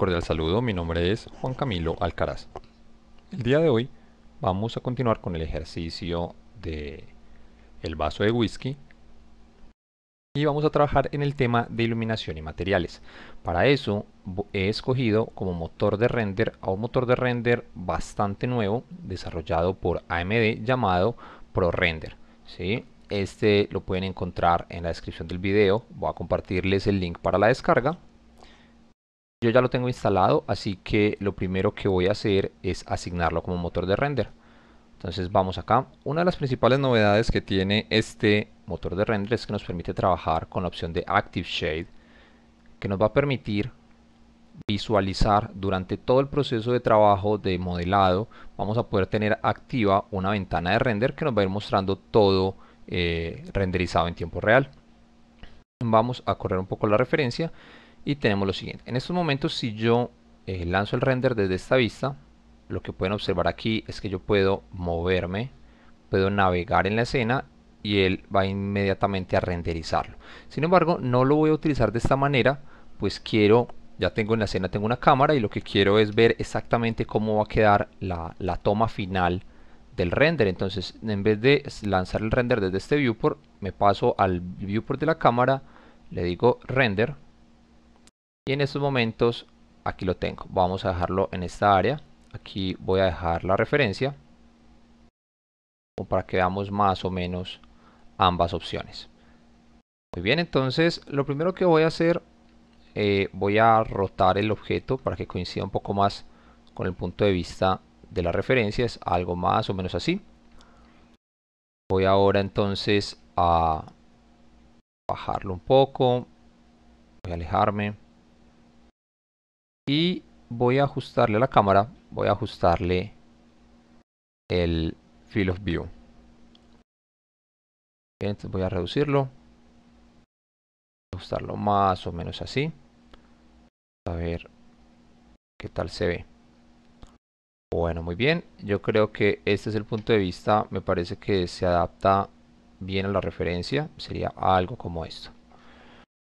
cordial saludo, mi nombre es Juan Camilo Alcaraz. El día de hoy vamos a continuar con el ejercicio de el vaso de whisky y vamos a trabajar en el tema de iluminación y materiales. Para eso he escogido como motor de render a un motor de render bastante nuevo desarrollado por AMD llamado ProRender. ¿sí? Este lo pueden encontrar en la descripción del video, voy a compartirles el link para la descarga yo ya lo tengo instalado, así que lo primero que voy a hacer es asignarlo como motor de render. Entonces vamos acá. Una de las principales novedades que tiene este motor de render es que nos permite trabajar con la opción de Active Shade, que nos va a permitir visualizar durante todo el proceso de trabajo de modelado. Vamos a poder tener activa una ventana de render que nos va a ir mostrando todo eh, renderizado en tiempo real. Vamos a correr un poco la referencia y tenemos lo siguiente. En estos momentos si yo eh, lanzo el render desde esta vista, lo que pueden observar aquí es que yo puedo moverme, puedo navegar en la escena y él va inmediatamente a renderizarlo. Sin embargo, no lo voy a utilizar de esta manera, pues quiero, ya tengo en la escena, tengo una cámara y lo que quiero es ver exactamente cómo va a quedar la, la toma final del render. Entonces, en vez de lanzar el render desde este viewport, me paso al viewport de la cámara, le digo render, en estos momentos aquí lo tengo vamos a dejarlo en esta área aquí voy a dejar la referencia para que veamos más o menos ambas opciones muy bien entonces lo primero que voy a hacer eh, voy a rotar el objeto para que coincida un poco más con el punto de vista de la referencia, es algo más o menos así voy ahora entonces a bajarlo un poco voy a alejarme y voy a ajustarle a la cámara, voy a ajustarle el Field of View. entonces voy a reducirlo, ajustarlo más o menos así, a ver qué tal se ve. Bueno, muy bien, yo creo que este es el punto de vista, me parece que se adapta bien a la referencia, sería algo como esto.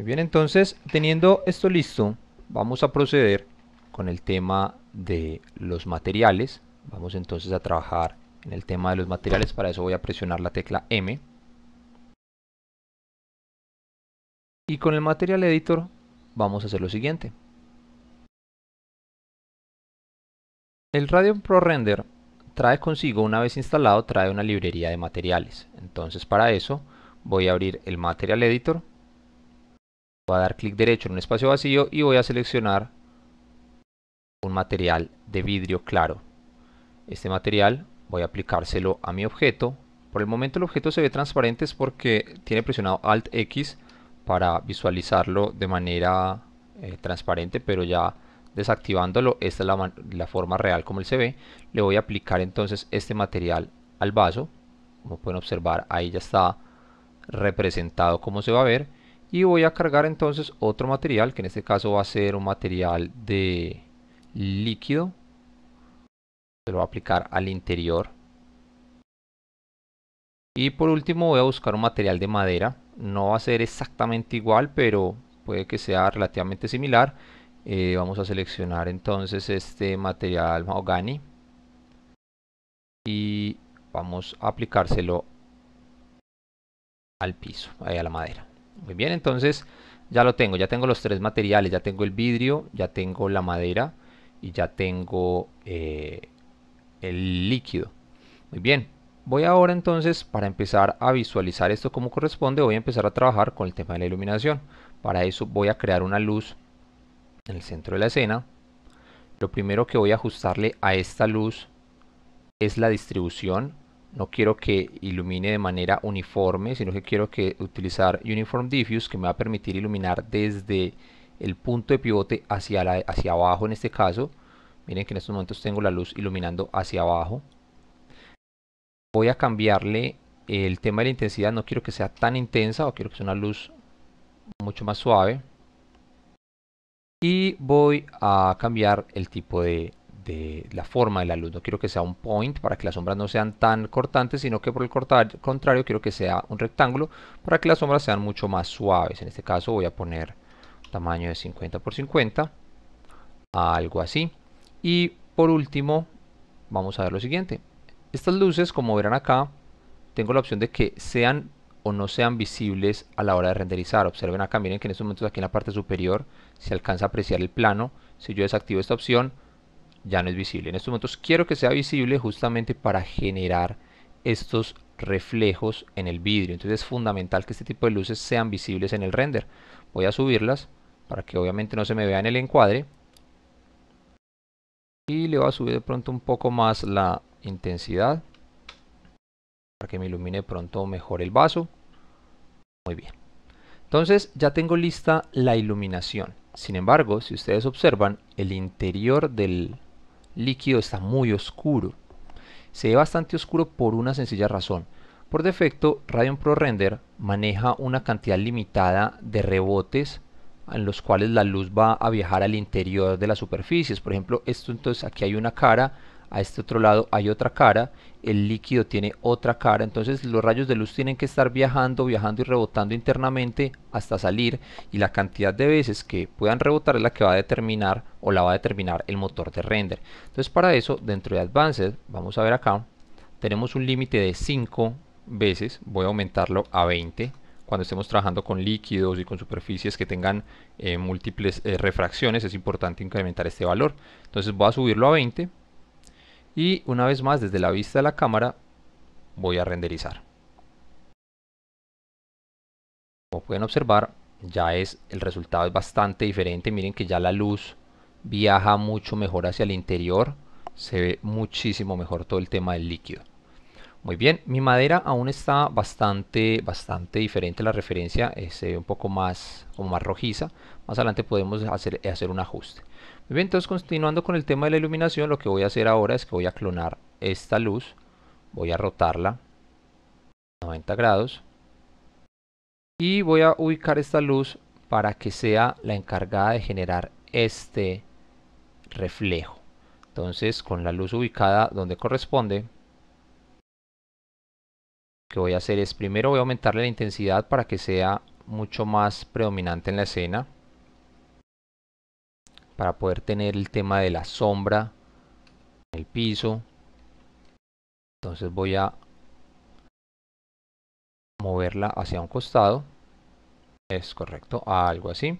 Muy bien, entonces, teniendo esto listo, Vamos a proceder con el tema de los materiales. Vamos entonces a trabajar en el tema de los materiales. Para eso voy a presionar la tecla M. Y con el Material Editor vamos a hacer lo siguiente. El Radio Pro Render trae consigo, una vez instalado, trae una librería de materiales. Entonces para eso voy a abrir el Material Editor Voy a dar clic derecho en un espacio vacío y voy a seleccionar un material de vidrio claro. Este material voy a aplicárselo a mi objeto. Por el momento el objeto se ve transparente es porque tiene presionado Alt X para visualizarlo de manera eh, transparente, pero ya desactivándolo, esta es la, la forma real como él se ve. Le voy a aplicar entonces este material al vaso. Como pueden observar, ahí ya está representado como se va a ver y voy a cargar entonces otro material que en este caso va a ser un material de líquido se lo voy a aplicar al interior y por último voy a buscar un material de madera no va a ser exactamente igual pero puede que sea relativamente similar eh, vamos a seleccionar entonces este material mahogany y vamos a aplicárselo al piso, ahí a la madera muy bien, entonces ya lo tengo, ya tengo los tres materiales, ya tengo el vidrio, ya tengo la madera y ya tengo eh, el líquido. Muy bien, voy ahora entonces para empezar a visualizar esto como corresponde, voy a empezar a trabajar con el tema de la iluminación. Para eso voy a crear una luz en el centro de la escena. Lo primero que voy a ajustarle a esta luz es la distribución no quiero que ilumine de manera uniforme, sino que quiero que utilizar Uniform Diffuse, que me va a permitir iluminar desde el punto de pivote hacia, la, hacia abajo en este caso. Miren que en estos momentos tengo la luz iluminando hacia abajo. Voy a cambiarle el tema de la intensidad, no quiero que sea tan intensa o quiero que sea una luz mucho más suave. Y voy a cambiar el tipo de de la forma de la luz. No quiero que sea un point para que las sombras no sean tan cortantes, sino que por el contrario quiero que sea un rectángulo para que las sombras sean mucho más suaves. En este caso voy a poner tamaño de 50 por 50, algo así. Y por último, vamos a ver lo siguiente. Estas luces, como verán acá, tengo la opción de que sean o no sean visibles a la hora de renderizar. Observen acá, miren que en estos momentos aquí en la parte superior se alcanza a apreciar el plano. Si yo desactivo esta opción, ya no es visible. En estos momentos quiero que sea visible justamente para generar estos reflejos en el vidrio. Entonces es fundamental que este tipo de luces sean visibles en el render. Voy a subirlas para que obviamente no se me vea en el encuadre. Y le voy a subir de pronto un poco más la intensidad. Para que me ilumine pronto mejor el vaso. Muy bien. Entonces ya tengo lista la iluminación. Sin embargo, si ustedes observan, el interior del líquido está muy oscuro. Se ve bastante oscuro por una sencilla razón. Por defecto, Radeon Pro Render maneja una cantidad limitada de rebotes en los cuales la luz va a viajar al interior de las superficies. Por ejemplo, esto entonces aquí hay una cara a este otro lado hay otra cara, el líquido tiene otra cara, entonces los rayos de luz tienen que estar viajando, viajando y rebotando internamente hasta salir y la cantidad de veces que puedan rebotar es la que va a determinar o la va a determinar el motor de render. Entonces para eso dentro de Advanced, vamos a ver acá, tenemos un límite de 5 veces, voy a aumentarlo a 20 cuando estemos trabajando con líquidos y con superficies que tengan eh, múltiples eh, refracciones es importante incrementar este valor entonces voy a subirlo a 20 y una vez más desde la vista de la cámara voy a renderizar. Como pueden observar ya es el resultado es bastante diferente, miren que ya la luz viaja mucho mejor hacia el interior, se ve muchísimo mejor todo el tema del líquido. Muy bien, mi madera aún está bastante, bastante diferente la referencia, eh, se ve un poco más, o más rojiza. Más adelante podemos hacer, hacer un ajuste. Bien, entonces continuando con el tema de la iluminación, lo que voy a hacer ahora es que voy a clonar esta luz, voy a rotarla 90 grados y voy a ubicar esta luz para que sea la encargada de generar este reflejo. Entonces con la luz ubicada donde corresponde, lo que voy a hacer es primero voy a aumentarle la intensidad para que sea mucho más predominante en la escena para poder tener el tema de la sombra en el piso entonces voy a moverla hacia un costado es correcto algo así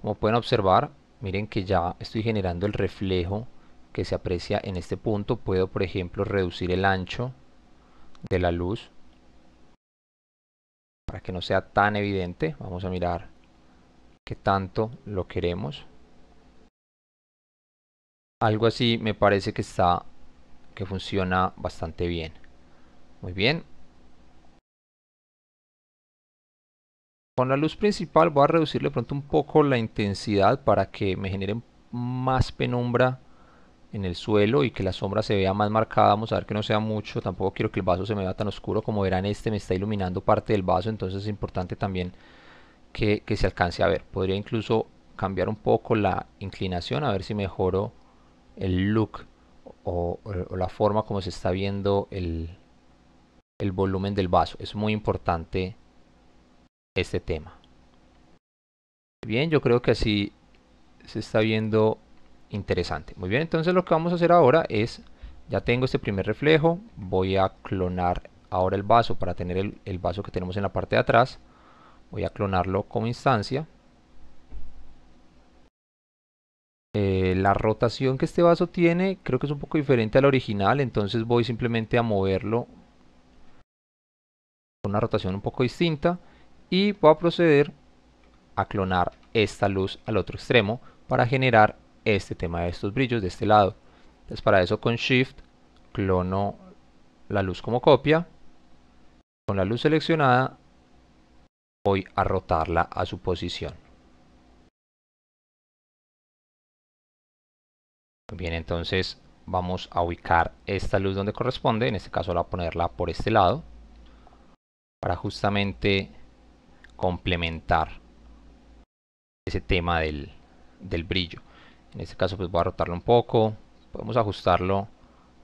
como pueden observar miren que ya estoy generando el reflejo que se aprecia en este punto puedo por ejemplo reducir el ancho de la luz para que no sea tan evidente vamos a mirar qué tanto lo queremos algo así me parece que está, que funciona bastante bien. Muy bien. Con la luz principal voy a reducirle pronto un poco la intensidad para que me genere más penumbra en el suelo y que la sombra se vea más marcada. Vamos a ver que no sea mucho. Tampoco quiero que el vaso se me vea tan oscuro. Como verán, este me está iluminando parte del vaso. Entonces es importante también que, que se alcance a ver. Podría incluso cambiar un poco la inclinación. A ver si mejoro el look o, la forma como se está viendo el, volumen del vaso. Es muy importante este tema. Bien, yo creo que así se está viendo interesante. Muy bien, entonces lo que vamos a hacer ahora es, ya tengo este primer reflejo, voy a clonar ahora el vaso para tener el, el vaso que tenemos en la parte de atrás. Voy a clonarlo como instancia Eh, la rotación que este vaso tiene creo que es un poco diferente al original, entonces voy simplemente a moverlo con una rotación un poco distinta y voy a proceder a clonar esta luz al otro extremo para generar este tema de estos brillos de este lado. Entonces para eso con Shift clono la luz como copia. Con la luz seleccionada voy a rotarla a su posición. Bien, entonces vamos a ubicar esta luz donde corresponde, en este caso la voy a ponerla por este lado, para justamente complementar ese tema del, brillo. En este caso pues voy a rotarlo un poco, podemos ajustarlo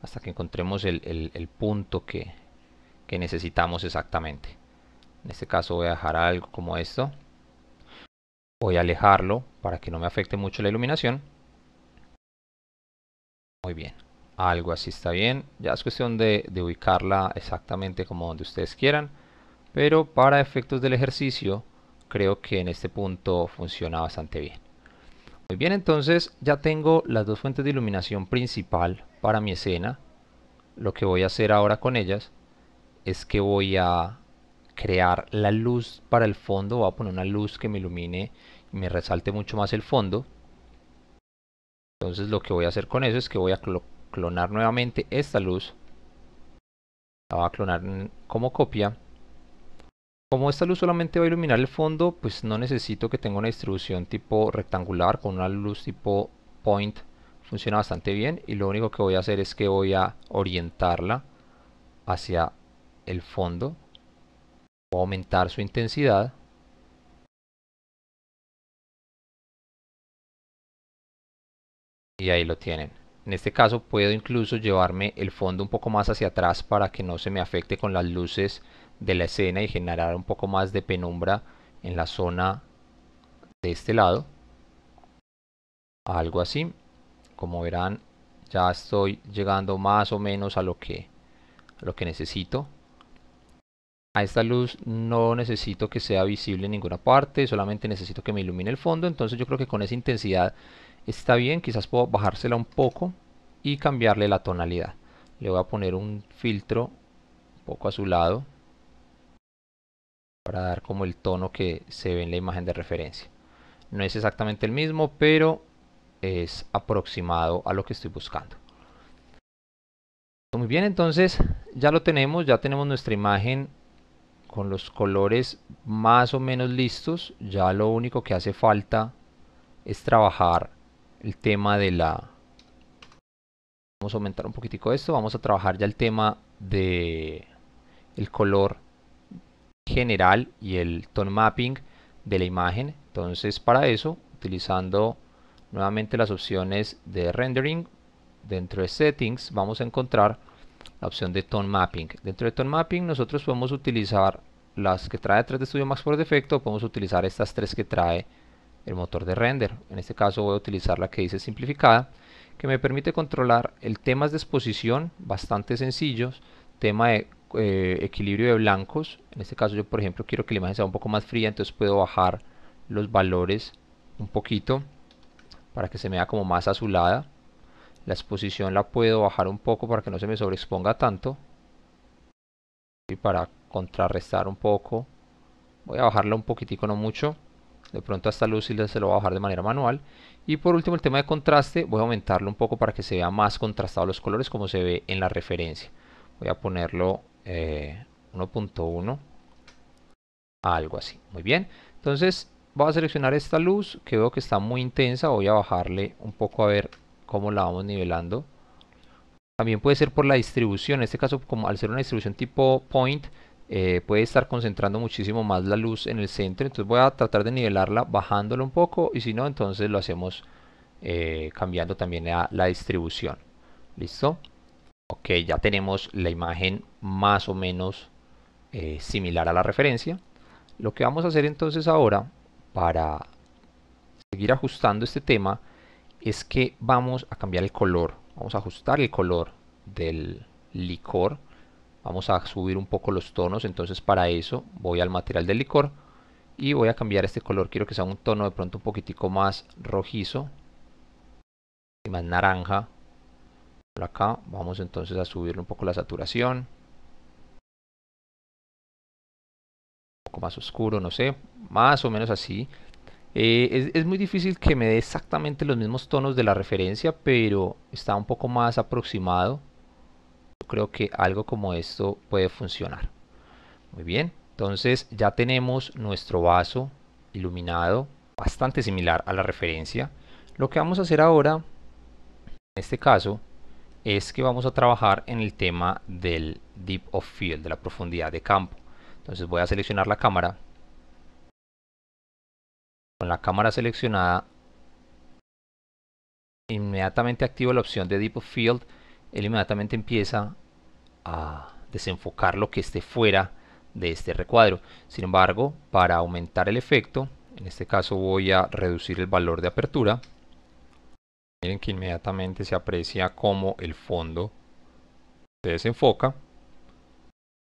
hasta que encontremos el, punto que necesitamos exactamente. En este caso voy a dejar algo como esto. Voy a alejarlo para que no me afecte mucho la iluminación muy bien, algo así está bien. Ya es cuestión de, ubicarla exactamente como donde ustedes quieran. Pero para efectos del ejercicio, creo que en este punto funciona bastante bien. Muy bien, entonces ya tengo las dos fuentes de iluminación principal para mi escena. Lo que voy a hacer ahora con ellas es que voy a crear la luz para el fondo. Voy a poner una luz que me ilumine y me resalte mucho más el fondo. Entonces lo que voy a hacer con eso es que voy a clonar nuevamente esta luz. La voy a clonar como copia. Como esta luz solamente va a iluminar el fondo, pues no necesito que tenga una distribución tipo rectangular con una luz tipo point. Funciona bastante bien y lo único que voy a hacer es que voy a orientarla hacia el fondo. Voy a aumentar su intensidad y ahí lo tienen. En este caso puedo incluso llevarme el fondo un poco más hacia atrás para que no se me afecte con las luces de la escena y generar un poco más de penumbra en la zona de este lado. Algo así. Como verán, ya estoy llegando más o menos a lo que, lo que necesito. A esta luz no necesito que sea visible en ninguna parte, solamente necesito que me ilumine el fondo, entonces yo creo que con esa intensidad Está bien, quizás puedo bajársela un poco y cambiarle la tonalidad. Le voy a poner un filtro un poco azulado para dar como el tono que se ve en la imagen de referencia. No es exactamente el mismo, pero es aproximado a lo que estoy buscando. Muy bien, entonces ya lo tenemos, ya tenemos nuestra imagen con los colores más o menos listos. Ya lo único que hace falta es trabajar el tema de la... Vamos a aumentar un poquitico esto, vamos a trabajar ya el tema de el color general y el tone mapping de la imagen. Entonces para eso, utilizando nuevamente las opciones de rendering, dentro de settings vamos a encontrar la opción de tone mapping. Dentro de tone mapping nosotros podemos utilizar las que trae 3 de Studio Max por defecto, podemos utilizar estas tres que trae el motor de render. En este caso voy a utilizar la que dice simplificada, que me permite controlar el temas de exposición bastante sencillos, tema de eh, equilibrio de blancos. En este caso yo por ejemplo quiero que la imagen sea un poco más fría, entonces puedo bajar los valores un poquito para que se me vea como más azulada. La exposición la puedo bajar un poco para que no se me sobreexponga tanto. Y para contrarrestar un poco, voy a bajarla un poquitico, no mucho de pronto esta luz se lo voy a bajar de manera manual. Y por último el tema de contraste, voy a aumentarlo un poco para que se vea más contrastado los colores como se ve en la referencia. Voy a ponerlo eh, 1.1, algo así, muy bien. Entonces voy a seleccionar esta luz que veo que está muy intensa, voy a bajarle un poco a ver cómo la vamos nivelando. También puede ser por la distribución, en este caso como al ser una distribución tipo point, eh, puede estar concentrando muchísimo más la luz en el centro entonces voy a tratar de nivelarla bajándolo un poco y si no entonces lo hacemos eh, cambiando también la, distribución listo ok ya tenemos la imagen más o menos eh, similar a la referencia lo que vamos a hacer entonces ahora para seguir ajustando este tema es que vamos a cambiar el color vamos a ajustar el color del licor vamos a subir un poco los tonos entonces para eso voy al material del licor y voy a cambiar este color quiero que sea un tono de pronto un poquitico más rojizo y más naranja por acá vamos entonces a subir un poco la saturación un poco más oscuro no sé más o menos así eh, es, muy difícil que me dé exactamente los mismos tonos de la referencia pero está un poco más aproximado creo que algo como esto puede funcionar. Muy bien, entonces ya tenemos nuestro vaso iluminado bastante similar a la referencia. Lo que vamos a hacer ahora, en este caso, es que vamos a trabajar en el tema del Deep of Field, de la profundidad de campo. Entonces voy a seleccionar la cámara. Con la cámara seleccionada, inmediatamente activo la opción de Deep of Field él inmediatamente empieza a desenfocar lo que esté fuera de este recuadro. Sin embargo, para aumentar el efecto, en este caso voy a reducir el valor de apertura. Miren que inmediatamente se aprecia cómo el fondo se desenfoca.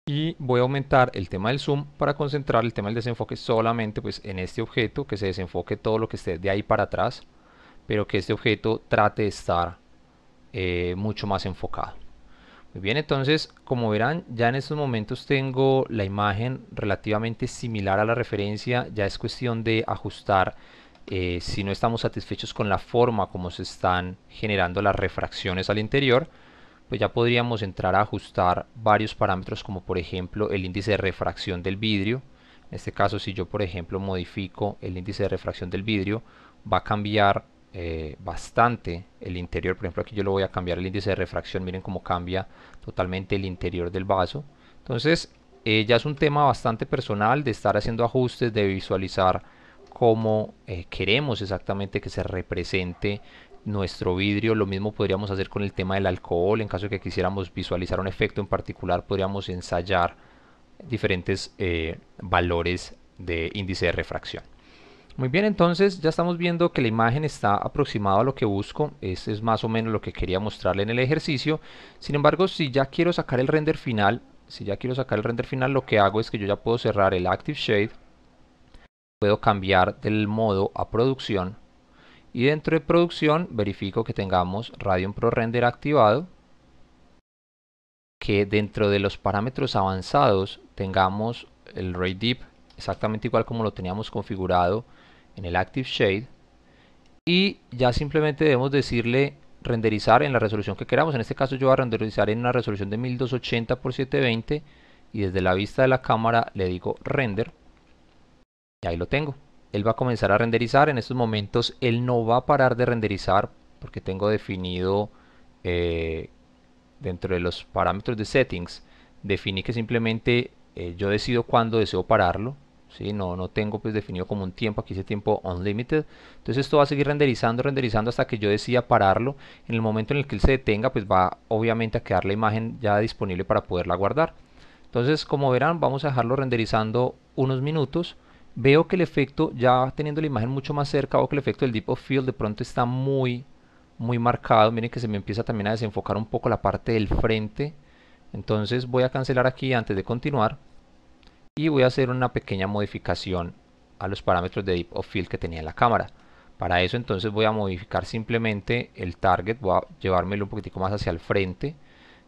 Y voy a aumentar el tema del zoom para concentrar el tema del desenfoque solamente pues, en este objeto, que se desenfoque todo lo que esté de ahí para atrás, pero que este objeto trate de estar eh, mucho más enfocado. Muy bien, entonces como verán ya en estos momentos tengo la imagen relativamente similar a la referencia, ya es cuestión de ajustar eh, si no estamos satisfechos con la forma como se están generando las refracciones al interior, pues ya podríamos entrar a ajustar varios parámetros como por ejemplo el índice de refracción del vidrio. En este caso si yo por ejemplo modifico el índice de refracción del vidrio, va a cambiar eh, bastante el interior. Por ejemplo, aquí yo lo voy a cambiar el índice de refracción. Miren cómo cambia totalmente el interior del vaso. Entonces, eh, ya es un tema bastante personal de estar haciendo ajustes, de visualizar cómo eh, queremos exactamente que se represente nuestro vidrio. Lo mismo podríamos hacer con el tema del alcohol. En caso de que quisiéramos visualizar un efecto en particular, podríamos ensayar diferentes valores de índice de refracción. Muy bien, entonces ya estamos viendo que la imagen está aproximada a lo que busco, este es más o menos lo que quería mostrarle en el ejercicio, sin embargo si ya quiero sacar el render final, si ya quiero sacar el render final lo que hago es que yo ya puedo cerrar el Active Shade, puedo cambiar del modo a producción y dentro de producción verifico que tengamos Radeon Pro Render activado, que dentro de los parámetros avanzados tengamos el Ray Deep exactamente igual como lo teníamos configurado en el Active Shade y ya simplemente debemos decirle renderizar en la resolución que queramos. En este caso yo voy a renderizar en una resolución de 1280 x 720 y desde la vista de la cámara le digo render y ahí lo tengo. Él va a comenzar a renderizar. En estos momentos él no va a parar de renderizar porque tengo definido eh, dentro de los parámetros de settings definí que simplemente eh, yo decido cuándo deseo pararlo no, tengo pues definido como un tiempo, aquí dice tiempo unlimited, entonces esto va a seguir renderizando, renderizando hasta que yo decida pararlo, en el momento en el que él se detenga pues va obviamente a quedar la imagen ya disponible para poderla guardar, entonces como verán vamos a dejarlo renderizando unos minutos, veo que el efecto ya teniendo la imagen mucho más cerca, o que el efecto del deep of field de pronto está muy muy marcado, miren que se me empieza también a desenfocar un poco la parte del frente entonces voy a cancelar aquí antes de continuar y voy a hacer una pequeña modificación a los parámetros de Deep of field que tenía en la cámara. Para eso entonces voy a modificar simplemente el target, voy a llevármelo un poquitico más hacia el frente.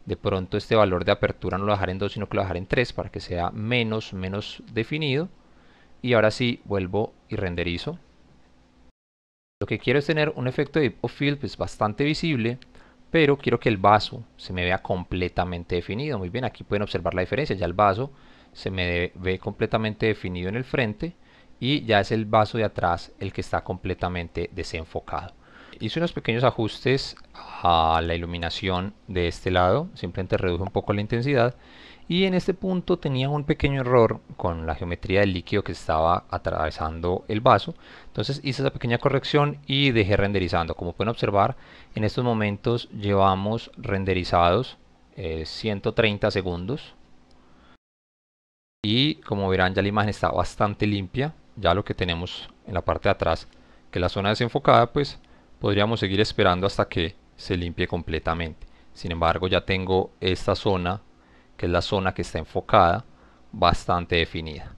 De pronto este valor de apertura no lo dejaré en 2 sino que lo dejaré en 3 para que sea menos, menos definido. Y ahora sí vuelvo y renderizo. Lo que quiero es tener un efecto de Deep of field pues, bastante visible, pero quiero que el vaso se me vea completamente definido. Muy bien, aquí pueden observar la diferencia, ya el vaso se me ve completamente definido en el frente y ya es el vaso de atrás el que está completamente desenfocado. Hice unos pequeños ajustes a la iluminación de este lado, simplemente redujo un poco la intensidad y en este punto tenía un pequeño error con la geometría del líquido que estaba atravesando el vaso, entonces hice esa pequeña corrección y dejé renderizando. Como pueden observar, en estos momentos llevamos renderizados 130 eh, segundos y como verán ya la imagen está bastante limpia ya lo que tenemos en la parte de atrás que la zona desenfocada pues podríamos seguir esperando hasta que se limpie completamente sin embargo ya tengo esta zona que es la zona que está enfocada bastante definida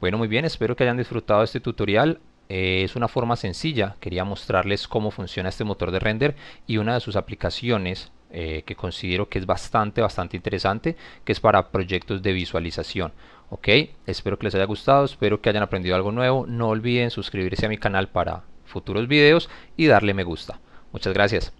bueno muy bien espero que hayan disfrutado este tutorial eh, es una forma sencilla quería mostrarles cómo funciona este motor de render y una de sus aplicaciones eh, que considero que es bastante bastante interesante que es para proyectos de visualización Ok, espero que les haya gustado, espero que hayan aprendido algo nuevo. No olviden suscribirse a mi canal para futuros videos y darle me gusta. Muchas gracias.